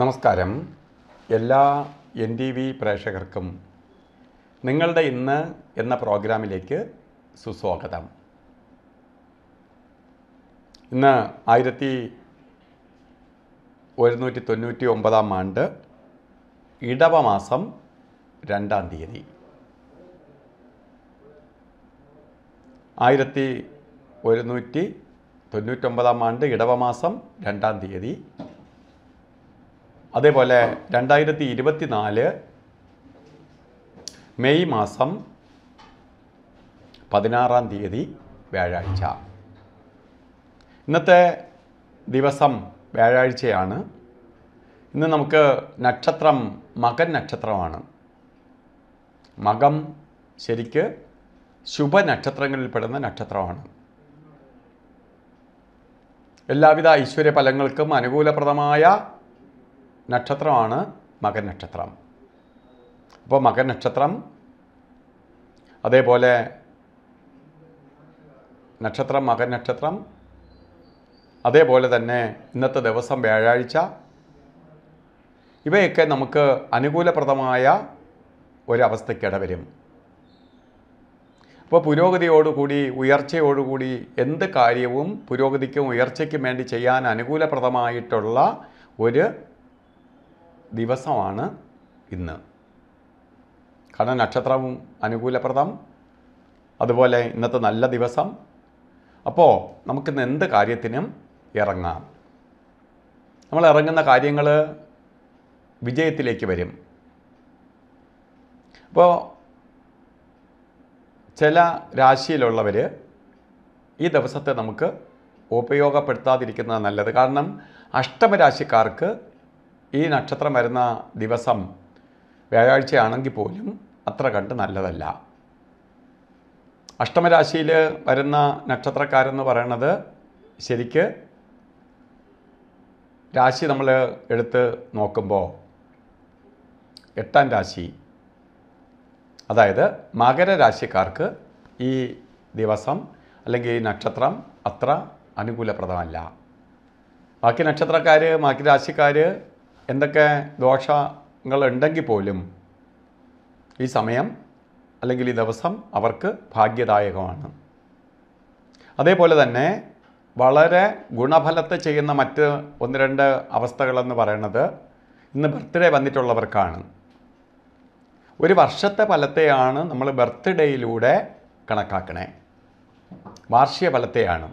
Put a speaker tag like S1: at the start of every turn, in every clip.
S1: നമസ്കാരം എല്ലാ N T V പ്രേക്ഷകർക്കും നിങ്ങളുടെ ഇന്ന് എന്ന പ്രോഗ്രാമിലേക്ക് സുസ്വാഗതം ഇന്ന് ആയിരത്തി ഒരുന്നൂറ്റി തൊണ്ണൂറ്റി ഒമ്പതാം ആണ്ട് ഇടവമാസം രണ്ടാം തീയതി ആയിരത്തി ഒരുന്നൂറ്റി തൊണ്ണൂറ്റൊമ്പതാം ആണ്ട് ഇടവമാസം രണ്ടാം തീയതി അതേപോലെ രണ്ടായിരത്തി ഇരുപത്തി നാല് മെയ് മാസം പതിനാറാം തീയതി വ്യാഴാഴ്ച ഇന്നത്തെ ദിവസം വ്യാഴാഴ്ചയാണ് ഇന്ന് നമുക്ക് നക്ഷത്രം മകൻ നക്ഷത്രമാണ് മകം ശരിക്ക് ശുഭ നക്ഷത്രങ്ങളിൽ പെടുന്ന നക്ഷത്രമാണ് എല്ലാവിധ ഐശ്വര്യ ഫലങ്ങൾക്കും അനുകൂലപ്രദമായ നക്ഷത്രമാണ് നക്ഷത്രം അപ്പോൾ നക്ഷത്രം അതേപോലെ നക്ഷത്രം നക്ഷത്രം അതേപോലെ തന്നെ ഇന്നത്തെ ദിവസം വ്യാഴാഴ്ച ഇവയൊക്കെ നമുക്ക് അനുകൂലപ്രദമായ ഒരവസ്ഥയ്ക്കിടവരും അപ്പോൾ പുരോഗതിയോടുകൂടി ഉയർച്ചയോടുകൂടി എന്ത് കാര്യവും പുരോഗതിക്കും ഉയർച്ചയ്ക്കും വേണ്ടി ചെയ്യാൻ അനുകൂലപ്രദമായിട്ടുള്ള ഒരു ദിവസമാണ് ഇന്ന് കാരണം നക്ഷത്രവും അനുകൂലപ്രദം അതുപോലെ ഇന്നത്തെ നല്ല ദിവസം അപ്പോൾ നമുക്കിന്ന് എന്ത് കാര്യത്തിനും ഇറങ്ങാം നമ്മൾ ഇറങ്ങുന്ന കാര്യങ്ങൾ വിജയത്തിലേക്ക് വരും അപ്പോൾ ചില രാശിയിലുള്ളവർ ഈ ദിവസത്തെ നമുക്ക് ഉപയോഗപ്പെടുത്താതിരിക്കുന്നത് നല്ലത് കാരണം അഷ്ടമരാശിക്കാർക്ക് ഈ നക്ഷത്രം വരുന്ന ദിവസം വ്യാഴാഴ്ചയാണെങ്കിൽ പോലും അത്ര കണ്ട് നല്ലതല്ല അഷ്ടമരാശിയിൽ വരുന്ന നക്ഷത്രക്കാരെന്ന് പറയണത് ശരിക്ക് രാശി നമ്മൾ എടുത്ത് നോക്കുമ്പോൾ എട്ടാം രാശി അതായത് മകരരാശിക്കാർക്ക് ഈ ദിവസം അല്ലെങ്കിൽ ഈ നക്ഷത്രം അത്ര അനുകൂലപ്രദമല്ല ബാക്കി നക്ഷത്രക്കാർ ബാക്കി രാശിക്കാർ എന്തൊക്കെ ദോഷങ്ങളുണ്ടെങ്കിൽ പോലും ഈ സമയം അല്ലെങ്കിൽ ഈ ദിവസം അവർക്ക് ഭാഗ്യദായകമാണ് അതേപോലെ തന്നെ വളരെ ഗുണഫലത്തെ ചെയ്യുന്ന മറ്റ് ഒന്ന് രണ്ട് അവസ്ഥകളെന്ന് പറയുന്നത് ഇന്ന് ബർത്ത്ഡേ വന്നിട്ടുള്ളവർക്കാണ് ഒരു വർഷത്തെ ഫലത്തെയാണ് നമ്മൾ ബർത്ത്ഡേയിലൂടെ കണക്കാക്കണേ വാർഷിക ഫലത്തെയാണ്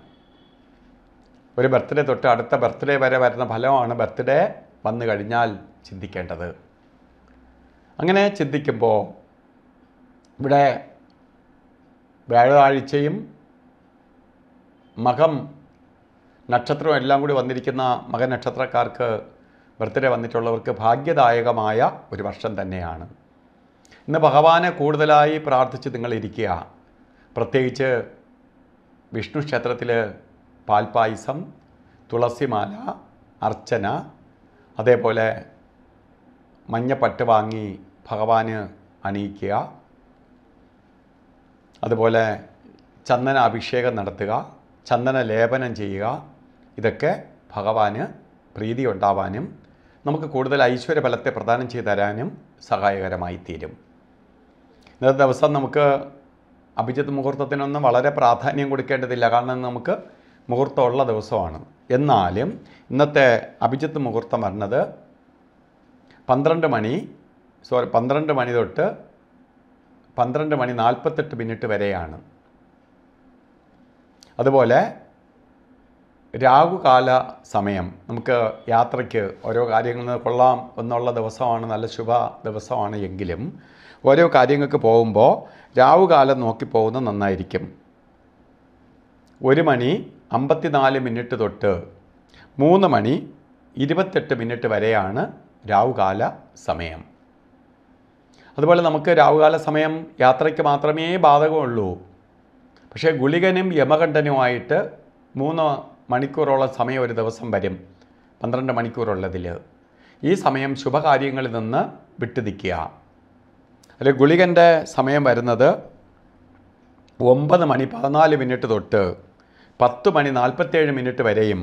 S1: ഒരു ബർത്ത്ഡേ തൊട്ട് അടുത്ത ബർത്ത്ഡേ വരെ വരുന്ന ഫലമാണ് ബർത്ത്ഡേ വന്നു കഴിഞ്ഞാൽ ചിന്തിക്കേണ്ടത് അങ്ങനെ ചിന്തിക്കുമ്പോൾ ഇവിടെ വ്യാഴാഴ്ചയും മകം നക്ഷത്രവും എല്ലാം കൂടി വന്നിരിക്കുന്ന മകനക്ഷത്രക്കാർക്ക് നക്ഷത്രക്കാർക്ക് ബർത്ത്ഡേ വന്നിട്ടുള്ളവർക്ക് ഭാഗ്യദായകമായ ഒരു വർഷം തന്നെയാണ് ഇന്ന് ഭഗവാനെ കൂടുതലായി പ്രാർത്ഥിച്ച് നിങ്ങൾ പ്രത്യേകിച്ച് വിഷ്ണു ക്ഷേത്രത്തിൽ പാൽപ്പായസം തുളസിമാല അർച്ചന അതേപോലെ മഞ്ഞപ്പട്ട് വാങ്ങി ഭഗവാന് അണിയിക്കുക അതുപോലെ ചന്ദന അഭിഷേകം നടത്തുക ചന്ദന ലേപനം ചെയ്യുക ഇതൊക്കെ ഭഗവാന് പ്രീതി ഉണ്ടാവാനും നമുക്ക് കൂടുതൽ ഐശ്വര്യ ബലത്തെ പ്രദാനം ചെയ്തു തരാനും സഹായകരമായി തീരും ഇന്നത്തെ ദിവസം നമുക്ക് അഭിജിത് മുഹൂർത്തത്തിനൊന്നും വളരെ പ്രാധാന്യം കൊടുക്കേണ്ടതില്ല കാരണം നമുക്ക് മുഹൂർത്തമുള്ള ദിവസമാണ് എന്നാലും ഇന്നത്തെ അഭിജിത്ത് മുഹൂർത്തം പറഞ്ഞത് പന്ത്രണ്ട് മണി സോറി പന്ത്രണ്ട് മണി തൊട്ട് പന്ത്രണ്ട് മണി നാൽപ്പത്തെട്ട് മിനിറ്റ് വരെയാണ് അതുപോലെ രാഹുകാല സമയം നമുക്ക് യാത്രയ്ക്ക് ഓരോ കാര്യങ്ങൾ കൊള്ളാം എന്നുള്ള ദിവസമാണ് നല്ല ശുഭ ദിവസമാണ് എങ്കിലും ഓരോ കാര്യങ്ങൾക്ക് പോകുമ്പോൾ രാഹുകാലം നോക്കി പോകുന്നത് നന്നായിരിക്കും ഒരു മണി അമ്പത്തിനാല് മിനിറ്റ് തൊട്ട് മൂന്ന് മണി ഇരുപത്തെട്ട് മിനിറ്റ് വരെയാണ് രാവുകാല സമയം അതുപോലെ നമുക്ക് രാവുകാല സമയം യാത്രയ്ക്ക് മാത്രമേ ബാധകമുള്ളൂ പക്ഷേ ഗുളികനും യമകണ്ഠനുമായിട്ട് മൂന്ന് മണിക്കൂറോളം സമയം ഒരു ദിവസം വരും പന്ത്രണ്ട് മണിക്കൂറുള്ളതിൽ ഈ സമയം ശുഭകാര്യങ്ങളിൽ നിന്ന് വിട്ടുനിൽക്കുക അല്ലെ ഗുളികൻ്റെ സമയം വരുന്നത് ഒമ്പത് മണി പതിനാല് മിനിറ്റ് തൊട്ട് പത്ത് മണി നാൽപ്പത്തേഴ് മിനിറ്റ് വരെയും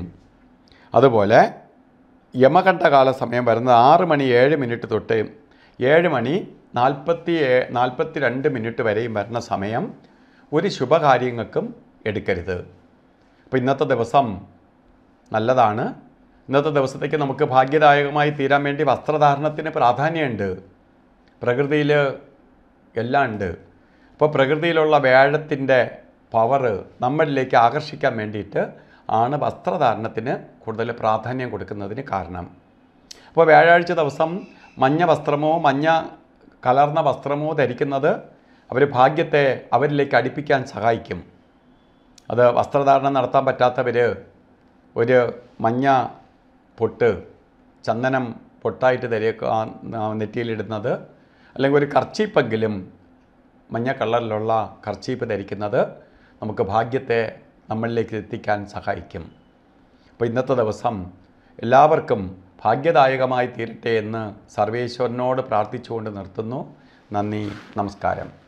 S1: അതുപോലെ യമകണ്ഠകാല സമയം വരുന്നത് ആറ് മണി ഏഴ് മിനിറ്റ് തൊട്ട് ഏഴ് മണി നാൽപ്പത്തി നാൽപ്പത്തി രണ്ട് മിനിറ്റ് വരെയും വരുന്ന സമയം ഒരു ശുഭകാര്യങ്ങൾക്കും എടുക്കരുത് അപ്പോൾ ഇന്നത്തെ ദിവസം നല്ലതാണ് ഇന്നത്തെ ദിവസത്തേക്ക് നമുക്ക് ഭാഗ്യദായകമായി തീരാൻ വേണ്ടി വസ്ത്രധാരണത്തിന് പ്രാധാന്യമുണ്ട് പ്രകൃതിയിൽ എല്ലാം ഉണ്ട് അപ്പോൾ പ്രകൃതിയിലുള്ള വ്യാഴത്തിൻ്റെ പവറ് നമ്മളിലേക്ക് ആകർഷിക്കാൻ വേണ്ടിയിട്ട് ആണ് വസ്ത്രധാരണത്തിന് കൂടുതൽ പ്രാധാന്യം കൊടുക്കുന്നതിന് കാരണം അപ്പോൾ വ്യാഴാഴ്ച ദിവസം മഞ്ഞ വസ്ത്രമോ മഞ്ഞ കലർന്ന വസ്ത്രമോ ധരിക്കുന്നത് അവർ ഭാഗ്യത്തെ അവരിലേക്ക് അടുപ്പിക്കാൻ സഹായിക്കും അത് വസ്ത്രധാരണം നടത്താൻ പറ്റാത്തവർ ഒരു മഞ്ഞ പൊട്ട് ചന്ദനം പൊട്ടായിട്ട് ധരിക്കാൻ നെറ്റിയിലിടുന്നത് അല്ലെങ്കിൽ ഒരു കർച്ചീപ്പെങ്കിലും മഞ്ഞ കളറിലുള്ള കർച്ചീപ്പ് ധരിക്കുന്നത് നമുക്ക് ഭാഗ്യത്തെ നമ്മളിലേക്ക് എത്തിക്കാൻ സഹായിക്കും അപ്പോൾ ഇന്നത്തെ ദിവസം എല്ലാവർക്കും ഭാഗ്യദായകമായി തീരട്ടെ എന്ന് സർവേശ്വരനോട് പ്രാർത്ഥിച്ചുകൊണ്ട് നിർത്തുന്നു നന്ദി നമസ്കാരം